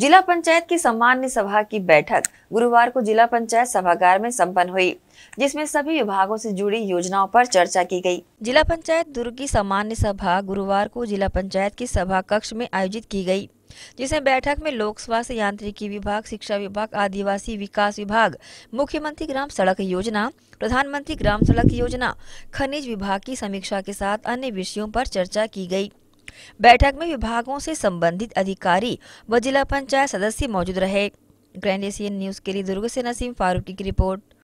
जिला पंचायत की सम्मान्य सभा की बैठक गुरुवार को जिला पंचायत सभागार में संपन्न हुई जिसमें सभी विभागों से जुड़ी योजनाओं पर चर्चा की गई। जिला पंचायत दुर्ग की सामान्य सभा गुरुवार को जिला पंचायत की सभा कक्ष में आयोजित की गई, जिसमें बैठक में लोक स्वास्थ्य यांत्रिकी विभाग शिक्षा विभाग आदिवासी विकास विभाग मुख्यमंत्री ग्राम सड़क योजना प्रधानमंत्री ग्राम सड़क योजना खनिज विभाग की समीक्षा के साथ अन्य विषयों पर चर्चा की गयी बैठक में विभागों से संबंधित अधिकारी व जिला पंचायत सदस्य मौजूद रहे ग्रैंड एशियन न्यूज के लिए दुर्ग से नसीम फारूकी की रिपोर्ट